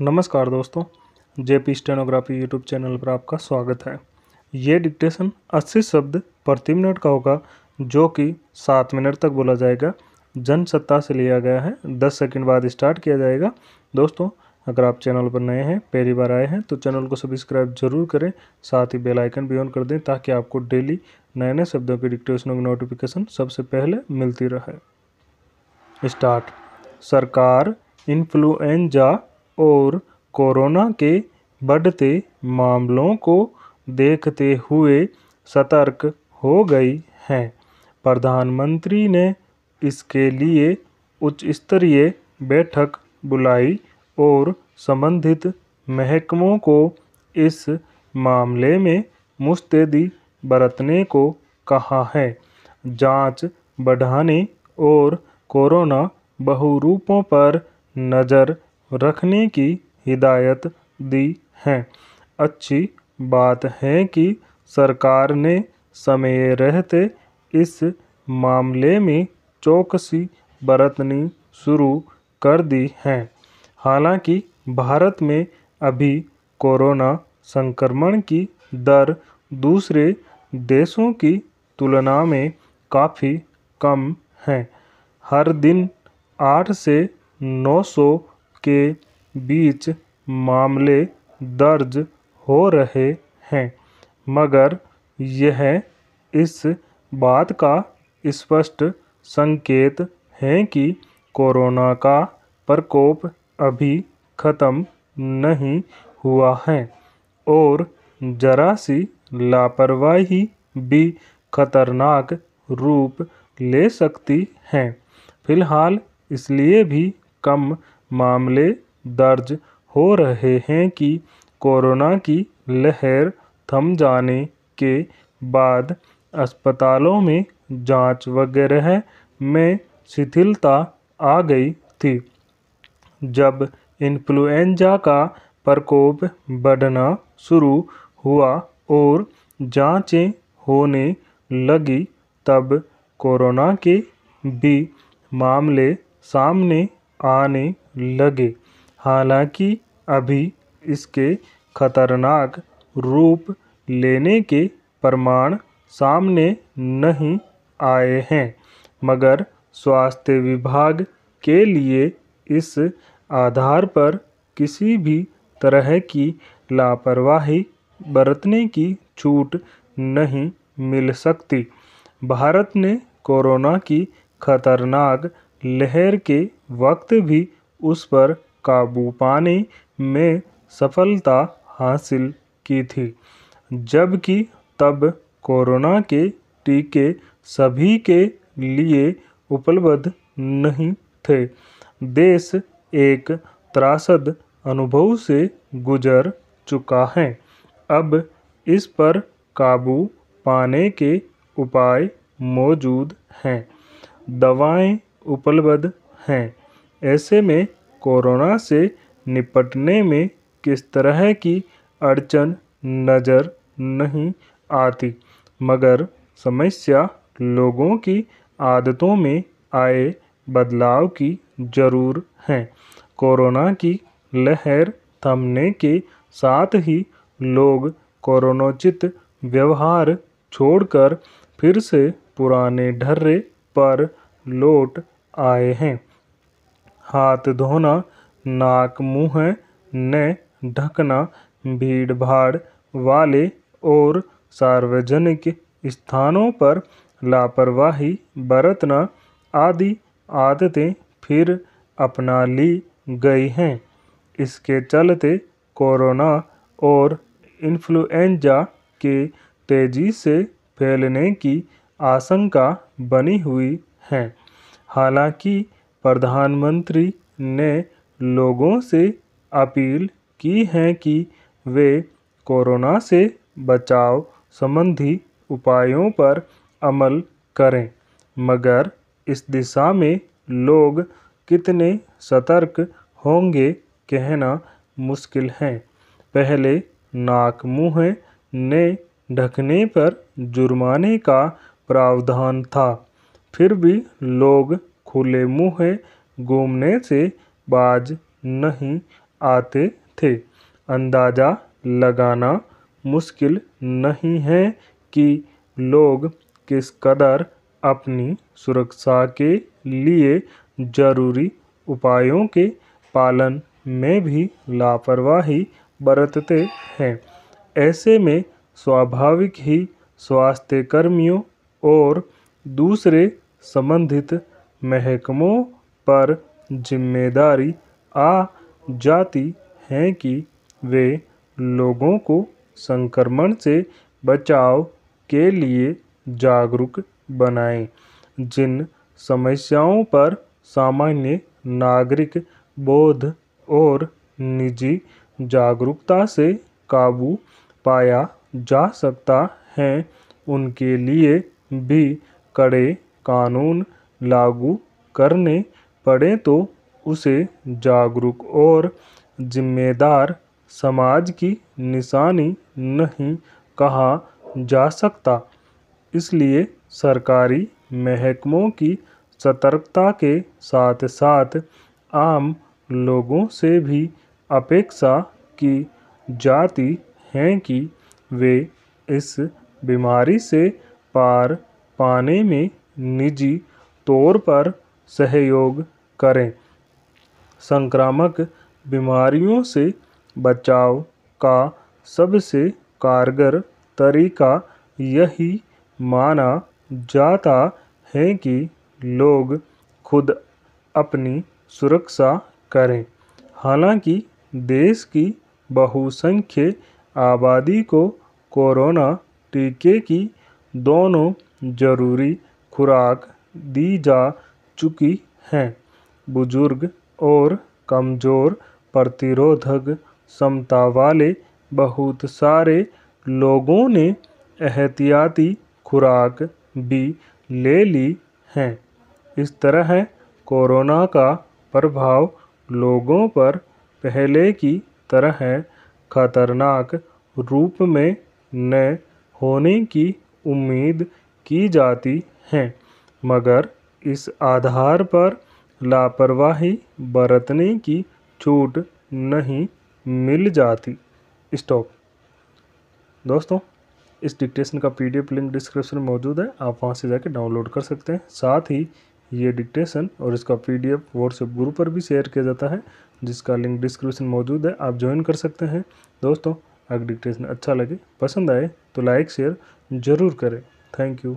नमस्कार दोस्तों J P stenography YouTube channel पर आपका स्वागत है ये डिक्टेशन 80 शब्द प्रति मिनट का होगा जो कि सात मिनट तक बोला जाएगा जनसत्ता से लिया गया है दस सेकंड बाद स्टार्ट किया जाएगा दोस्तों अगर आप चैनल पर नए हैं पहली बार आए हैं तो चैनल को सब्सक्राइब जरूर करें साथ ही बेलाइकन भी ऑन कर दें ताकि आपको डेली नए नए शब्दों के डिक्टेशनों की नोटिफिकेशन सबसे पहले मिलती रहे स्टार्ट सरकार इन्फ्लुएंजा और कोरोना के बढ़ते मामलों को देखते हुए सतर्क हो गई हैं प्रधानमंत्री ने इसके लिए उच्च स्तरीय बैठक बुलाई और संबंधित महकमों को इस मामले में मुस्तैदी बरतने को कहा है जांच बढ़ाने और कोरोना बहुरूपों पर नज़र रखने की हिदायत दी है अच्छी बात है कि सरकार ने समय रहते इस मामले में चौकसी बरतनी शुरू कर दी है हालांकि भारत में अभी कोरोना संक्रमण की दर दूसरे देशों की तुलना में काफ़ी कम है हर दिन आठ से नौ सौ के बीच मामले दर्ज हो रहे हैं मगर यह इस बात का स्पष्ट संकेत है कि कोरोना का प्रकोप अभी ख़त्म नहीं हुआ है और जरा सी लापरवाही भी खतरनाक रूप ले सकती हैं फिलहाल इसलिए भी कम मामले दर्ज हो रहे हैं कि कोरोना की लहर थम जाने के बाद अस्पतालों में जांच वगैरह में शिथिलता आ गई थी जब इन्फ्लुएंजा का प्रकोप बढ़ना शुरू हुआ और जांचें होने लगी तब कोरोना के भी मामले सामने आने लगे हालांकि अभी इसके खतरनाक रूप लेने के प्रमाण सामने नहीं आए हैं मगर स्वास्थ्य विभाग के लिए इस आधार पर किसी भी तरह की लापरवाही बरतने की छूट नहीं मिल सकती भारत ने कोरोना की खतरनाक लहर के वक्त भी उस पर काबू पाने में सफलता हासिल की थी जबकि तब कोरोना के टीके सभी के लिए उपलब्ध नहीं थे देश एक त्रासद अनुभव से गुजर चुका है अब इस पर काबू पाने के उपाय मौजूद हैं दवाएं उपलब्ध हैं ऐसे में कोरोना से निपटने में किस तरह की अड़चन नज़र नहीं आती मगर समस्या लोगों की आदतों में आए बदलाव की जरूर है कोरोना की लहर थमने के साथ ही लोग कोरोनोचित व्यवहार छोड़कर फिर से पुराने ढर्रे पर लौट आए हैं हाथ धोना नाक मुंह ने ढकना भीड़ भाड़ वाले और सार्वजनिक स्थानों पर लापरवाही बरतना आदि आदतें फिर अपना ली गई हैं इसके चलते कोरोना और इन्फ्लुएंजा के तेज़ी से फैलने की आशंका बनी हुई है हालांकि प्रधानमंत्री ने लोगों से अपील की है कि वे कोरोना से बचाव संबंधी उपायों पर अमल करें मगर इस दिशा में लोग कितने सतर्क होंगे कहना मुश्किल है पहले नाक मुँह ने ढकने पर जुर्माने का प्रावधान था फिर भी लोग खुले मुँह घूमने से बाज नहीं आते थे अंदाज़ा लगाना मुश्किल नहीं है कि लोग किस कदर अपनी सुरक्षा के लिए जरूरी उपायों के पालन में भी लापरवाही बरतते हैं ऐसे में स्वाभाविक ही स्वास्थ्य कर्मियों और दूसरे संबंधित महकमों पर जिम्मेदारी आ जाती है कि वे लोगों को संक्रमण से बचाव के लिए जागरूक बनाएं जिन समस्याओं पर सामान्य नागरिक बोध और निजी जागरूकता से काबू पाया जा सकता है उनके लिए भी कड़े कानून लागू करने पड़े तो उसे जागरूक और जिम्मेदार समाज की निशानी नहीं कहा जा सकता इसलिए सरकारी महकमों की सतर्कता के साथ साथ आम लोगों से भी अपेक्षा की जाती है कि वे इस बीमारी से पार पाने में निजी तौर पर सहयोग करें संक्रामक बीमारियों से बचाव का सबसे कारगर तरीका यही माना जाता है कि लोग खुद अपनी सुरक्षा करें हालांकि देश की बहुसंख्य आबादी को कोरोना टीके की दोनों जरूरी खुराक दी जा चुकी है बुजुर्ग और कमज़ोर प्रतिरोधक क्षमता वाले बहुत सारे लोगों ने एहतियाती खुराक भी ले ली है इस तरह कोरोना का प्रभाव लोगों पर पहले की तरह खतरनाक रूप में न होने की उम्मीद की जाती हैं मगर इस आधार पर लापरवाही बरतने की छूट नहीं मिल जाती स्टॉप दोस्तों इस डिक्टेशन का पीडीएफ लिंक डिस्क्रिप्शन में मौजूद है आप वहाँ से जाके डाउनलोड कर सकते हैं साथ ही ये डिक्टेशन और इसका पीडीएफ व्हाट्सएप ग्रुप पर भी शेयर किया जाता है जिसका लिंक डिस्क्रिप्शन मौजूद है आप ज्वाइन कर सकते हैं दोस्तों अगर डिक्टेशन अच्छा लगे पसंद आए तो लाइक शेयर ज़रूर करें थैंक यू